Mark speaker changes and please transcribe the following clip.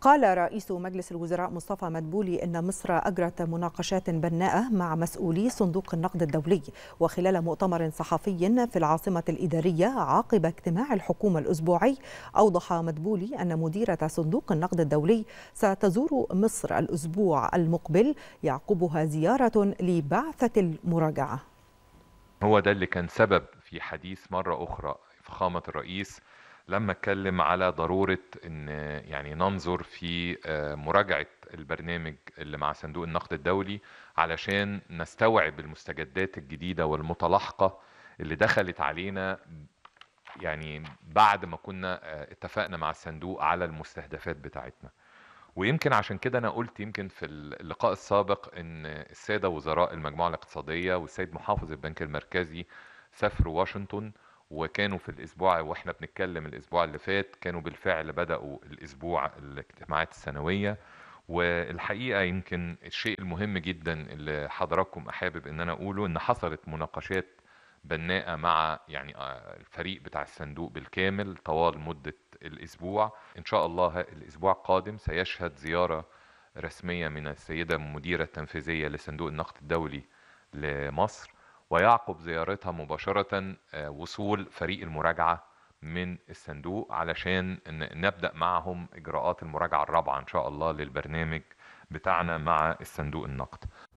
Speaker 1: قال رئيس مجلس الوزراء مصطفى مدبولي أن مصر أجرت مناقشات بناءة مع مسؤولي صندوق النقد الدولي وخلال مؤتمر صحفي في العاصمة الإدارية عقب اجتماع الحكومة الأسبوعي أوضح مدبولي أن مديرة صندوق النقد الدولي ستزور مصر الأسبوع المقبل يعقبها زيارة لبعثة المراجعة
Speaker 2: هو ده اللي كان سبب في حديث مرة أخرى فخامه الرئيس لما اتكلم على ضروره ان يعني ننظر في آه، مراجعه البرنامج اللي مع صندوق النقد الدولي علشان نستوعب المستجدات الجديده والمتلاحقه اللي دخلت علينا يعني بعد ما كنا آه، اتفقنا مع الصندوق على المستهدفات بتاعتنا ويمكن عشان كده انا قلت يمكن في اللقاء السابق ان الساده وزراء المجموعه الاقتصاديه والسيد محافظ البنك المركزي سافروا واشنطن وكانوا في الاسبوع واحنا بنتكلم الاسبوع اللي فات كانوا بالفعل بداوا الاسبوع الاجتماعات السنويه والحقيقه يمكن الشيء المهم جدا اللي حضراتكم حابب ان انا اقوله ان حصلت مناقشات بناءه مع يعني آه، الفريق بتاع الصندوق بالكامل طوال مده الاسبوع ان شاء الله الاسبوع القادم سيشهد زياره رسميه من السيده المديره التنفيذيه لصندوق النقد الدولي لمصر ويعقب زيارتها مباشرة آه، وصول فريق المراجعة من الصندوق علشان نبدأ معهم إجراءات المراجعة الرابعة إن شاء الله للبرنامج بتاعنا مع الصندوق النقد